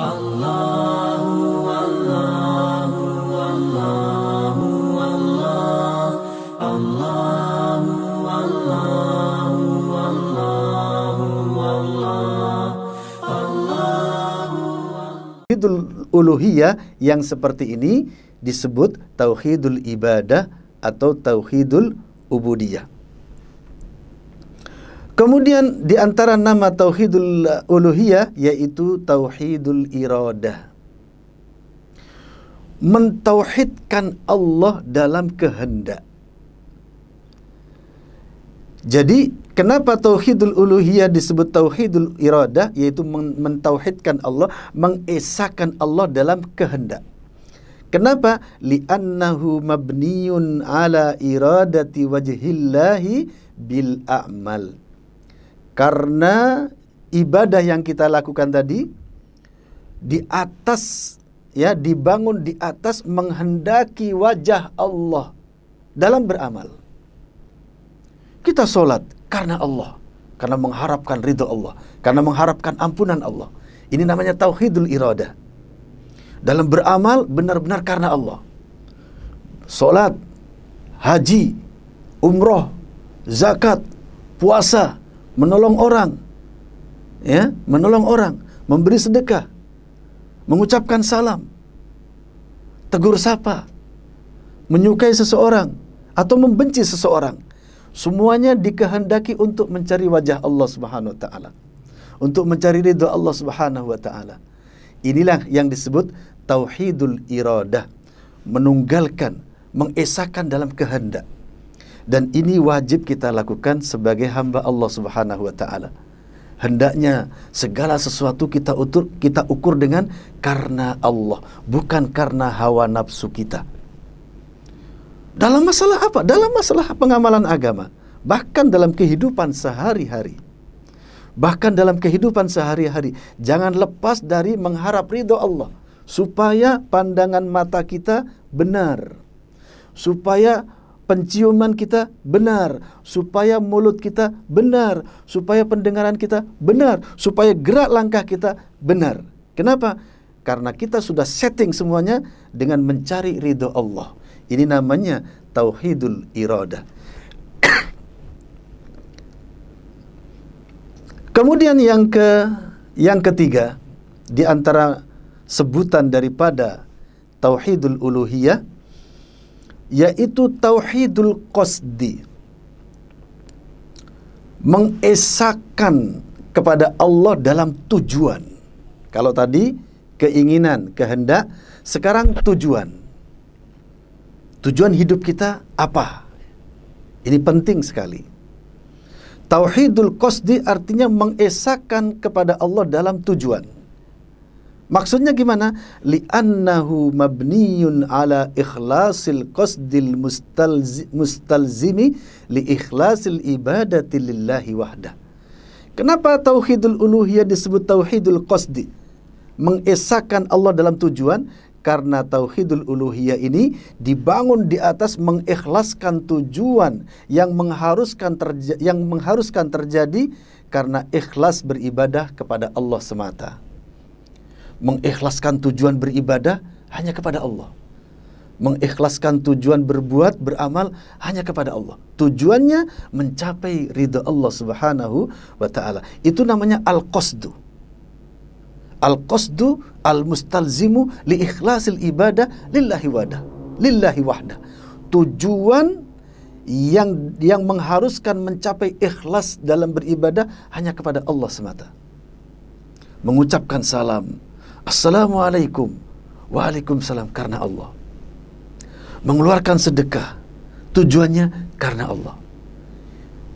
Allahu Allahu Allahu Tauhidul uluhiyah yang seperti ini disebut tauhidul ibadah atau tauhidul ubudiyah. Kemudian di antara nama tauhidul uluhiyah yaitu tauhidul iradah. Mentauhidkan Allah dalam kehendak. Jadi kenapa tauhidul uluhiyah disebut tauhidul iradah yaitu mentauhidkan Allah, mengesahkan Allah dalam kehendak. Kenapa? Li'annahu mabniyun ala iradati wajhillahi bil a'mal karena ibadah yang kita lakukan tadi di atas ya dibangun di atas menghendaki wajah Allah dalam beramal. Kita sholat karena Allah, karena mengharapkan ridho Allah, karena mengharapkan ampunan Allah. Ini namanya tauhidul irada. Dalam beramal benar-benar karena Allah. Sholat, haji, umroh, zakat, puasa, menolong orang, ya, menolong orang, memberi sedekah, mengucapkan salam, tegur sapa, menyukai seseorang atau membenci seseorang, semuanya dikehendaki untuk mencari wajah Allah Subhanahu wa taala, untuk mencari ridho Allah Subhanahu wa taala. Inilah yang disebut tauhidul iradah, menunggalkan, mengesahkan dalam kehendak. Dan ini wajib kita lakukan sebagai hamba Allah Subhanahu wa taala. Hendaknya segala sesuatu kita ukur, kita ukur dengan karena Allah, bukan karena hawa nafsu kita. Dalam masalah apa? Dalam masalah pengamalan agama, bahkan dalam kehidupan sehari-hari. Bahkan dalam kehidupan sehari-hari, jangan lepas dari mengharap ridho Allah supaya pandangan mata kita benar. Supaya penciuman kita benar, supaya mulut kita benar, supaya pendengaran kita benar, supaya gerak langkah kita benar. Kenapa? Karena kita sudah setting semuanya dengan mencari ridho Allah. Ini namanya tauhidul irada. Kemudian yang ke yang ketiga di antara sebutan daripada tauhidul uluhiyah yaitu tauhidul qasdi mengesakan kepada Allah dalam tujuan. Kalau tadi keinginan, kehendak, sekarang tujuan. Tujuan hidup kita apa? Ini penting sekali. Tauhidul qasdi artinya mengesahkan kepada Allah dalam tujuan. Maksudnya gimana? Li'annahu mabniyun ala ikhlasil qasdil mustalzimi li ikhlasil ibadati lillahi wahda. Kenapa tauhidul uluhiyah disebut tauhidul qasdi? Mengesakan Allah dalam tujuan karena tauhidul uluhiyah ini dibangun di atas mengikhlaskan tujuan yang mengharuskan yang mengharuskan terjadi karena ikhlas beribadah kepada Allah semata mengikhlaskan tujuan beribadah hanya kepada Allah. Mengikhlaskan tujuan berbuat, beramal hanya kepada Allah. Tujuannya mencapai ridha Allah Subhanahu wa taala. Itu namanya al-qasdu. Al-qasdu al-mustalzimu li ikhlasil ibadah lillahi wadah. Lillahi wahda. Tujuan yang yang mengharuskan mencapai ikhlas dalam beribadah hanya kepada Allah semata. Mengucapkan salam, Assalamualaikum. Waalaikumsalam karena Allah. Mengeluarkan sedekah tujuannya karena Allah.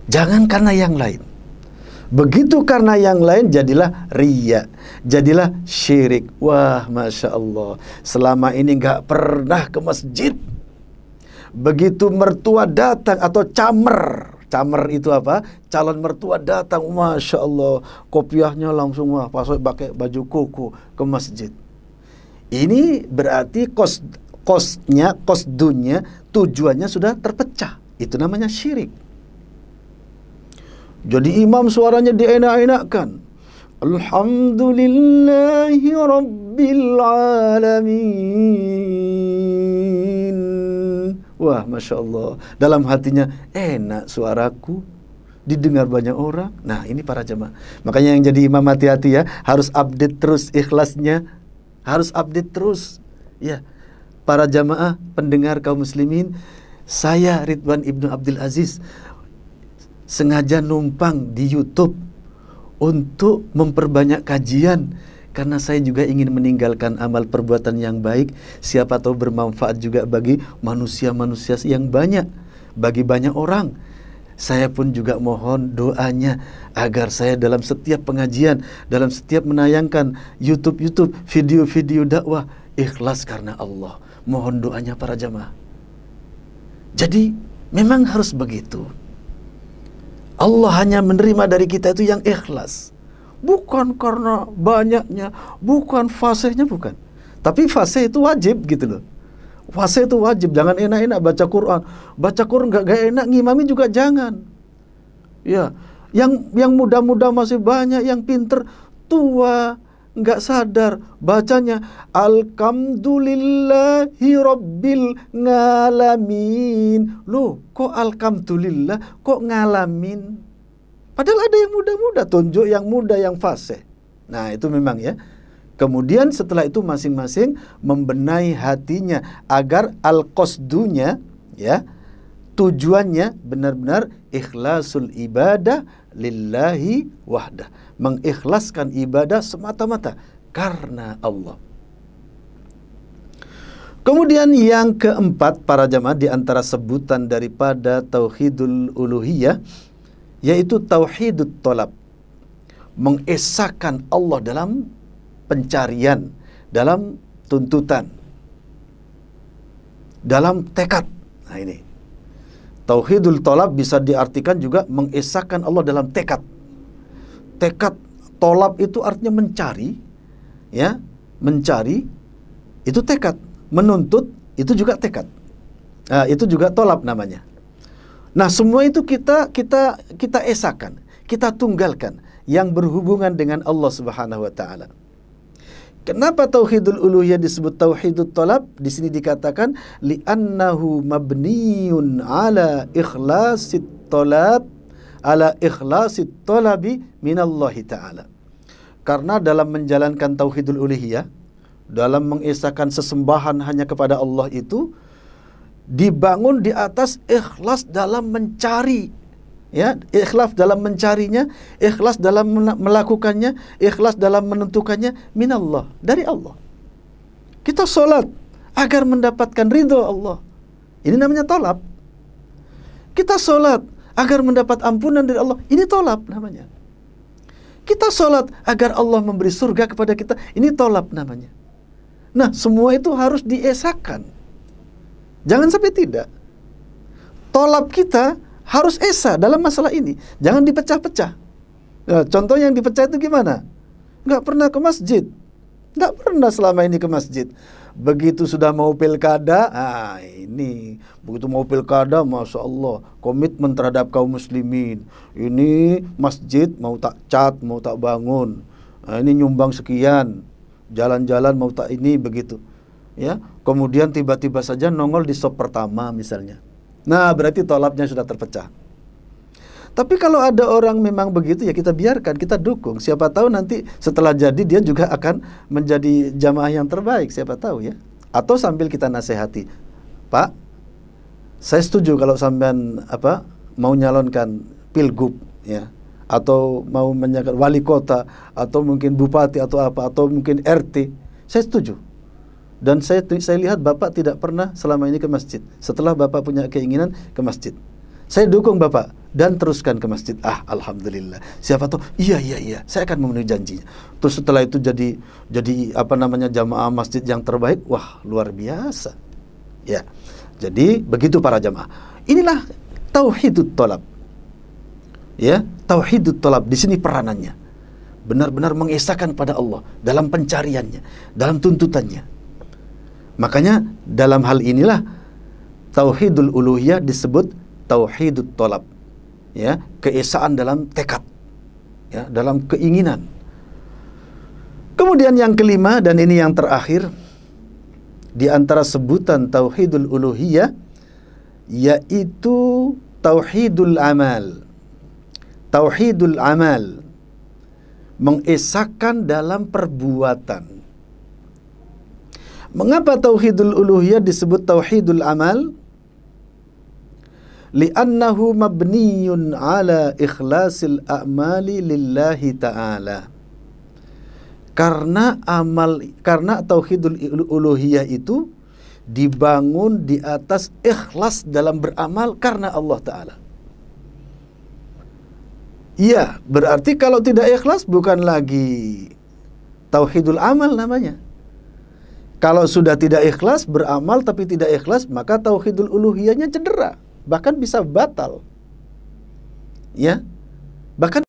Jangan karena yang lain. Begitu karena yang lain jadilah ria, jadilah syirik. Wah, masya Allah. Selama ini gak pernah ke masjid. Begitu mertua datang atau camer, camer itu apa calon mertua datang masya Allah kopiahnya langsung wah pasok pakai baju koko ke masjid ini berarti kos kosnya dunia tujuannya sudah terpecah itu namanya syirik jadi imam suaranya dienak-enakkan Alhamdulillahi Rabbil Alamin Wah, masya Allah. Dalam hatinya enak suaraku didengar banyak orang. Nah, ini para jemaah. Makanya yang jadi imam hati-hati ya, harus update terus ikhlasnya, harus update terus. Ya, para jamaah pendengar kaum muslimin, saya Ridwan Ibnu Abdul Aziz sengaja numpang di YouTube untuk memperbanyak kajian karena saya juga ingin meninggalkan amal perbuatan yang baik, siapa tahu bermanfaat juga bagi manusia-manusia yang banyak, bagi banyak orang. Saya pun juga mohon doanya agar saya dalam setiap pengajian, dalam setiap menayangkan YouTube-YouTube, video-video dakwah, ikhlas karena Allah. Mohon doanya para jamaah. Jadi memang harus begitu. Allah hanya menerima dari kita itu yang ikhlas bukan karena banyaknya, bukan fasenya bukan. Tapi fase itu wajib gitu loh. Fase itu wajib, jangan enak-enak baca Quran. Baca Quran gak, gak enak, ngimami juga jangan. Ya, yang yang muda-muda masih banyak, yang pinter tua nggak sadar bacanya alhamdulillahi rabbil ngalamin. Loh, kok alhamdulillah kok ngalamin? Padahal ada yang muda-muda, tunjuk yang muda yang fase. Nah, itu memang ya. Kemudian setelah itu masing-masing membenahi hatinya agar al-qasdunya ya tujuannya benar-benar ikhlasul ibadah lillahi wahdah. Mengikhlaskan ibadah semata-mata karena Allah. Kemudian yang keempat para jamaah di antara sebutan daripada tauhidul uluhiyah yaitu tauhidut tolab mengesahkan Allah dalam pencarian dalam tuntutan dalam tekad nah ini tauhidul tolab bisa diartikan juga mengesahkan Allah dalam tekad tekad tolab itu artinya mencari ya mencari itu tekad menuntut itu juga tekad nah, itu juga tolab namanya Nah, semua itu kita kita kita esakan, kita tunggalkan yang berhubungan dengan Allah Subhanahu wa taala. Kenapa tauhidul uluhiyah disebut tauhidut talab? Di sini dikatakan li'annahu mabniun ala ikhlasit talab ala ikhlasit talabi minallahi ta'ala. Karena dalam menjalankan tauhidul uluhiyah, dalam mengesahkan sesembahan hanya kepada Allah itu dibangun di atas ikhlas dalam mencari ya ikhlas dalam mencarinya ikhlas dalam melakukannya ikhlas dalam menentukannya minallah dari Allah kita sholat agar mendapatkan ridho Allah ini namanya tolap kita sholat agar mendapat ampunan dari Allah ini tolap namanya kita sholat agar Allah memberi surga kepada kita ini tolap namanya nah semua itu harus diesakan Jangan sampai tidak. Tolap kita harus esa dalam masalah ini. Jangan dipecah-pecah. Nah, contoh yang dipecah itu gimana? Gak pernah ke masjid. gak pernah selama ini ke masjid. Begitu sudah mau pilkada, ah ini. Begitu mau pilkada, Masya Allah. Komitmen terhadap kaum muslimin. Ini masjid mau tak cat, mau tak bangun. Nah, ini nyumbang sekian. Jalan-jalan mau tak ini, begitu ya kemudian tiba-tiba saja nongol di stop pertama misalnya nah berarti tolapnya sudah terpecah tapi kalau ada orang memang begitu ya kita biarkan, kita dukung. Siapa tahu nanti setelah jadi dia juga akan menjadi jamaah yang terbaik, siapa tahu ya. Atau sambil kita nasihati, Pak, saya setuju kalau sampean apa mau nyalonkan pilgub ya atau mau menyangkat wali kota atau mungkin bupati atau apa atau mungkin RT saya setuju dan saya saya lihat Bapak tidak pernah selama ini ke masjid. Setelah Bapak punya keinginan ke masjid. Saya dukung Bapak dan teruskan ke masjid. Ah, alhamdulillah. Siapa tahu? Iya, iya, iya. Saya akan memenuhi janjinya. Terus setelah itu jadi jadi apa namanya jamaah masjid yang terbaik. Wah, luar biasa. Ya. Jadi begitu para jamaah. Inilah tauhidut tolab. Ya, tauhidut tolab di sini peranannya. Benar-benar mengesahkan pada Allah dalam pencariannya, dalam tuntutannya. Makanya dalam hal inilah tauhidul uluhiyah disebut tauhidut tolab. Ya, keesaan dalam tekad. Ya, dalam keinginan. Kemudian yang kelima dan ini yang terakhir di antara sebutan tauhidul uluhiyah yaitu tauhidul amal. Tauhidul amal mengesahkan dalam perbuatan. Mengapa tauhidul uluhiyah disebut tauhidul amal? Li'annahu mabniyun ala ikhlasil a'mali lillahi ta'ala. Karena amal karena tauhidul uluhiyah itu dibangun di atas ikhlas dalam beramal karena Allah taala. Iya, berarti kalau tidak ikhlas bukan lagi tauhidul amal namanya kalau sudah tidak ikhlas beramal tapi tidak ikhlas maka tauhidul uluhiyahnya cedera, bahkan bisa batal. Ya. Bahkan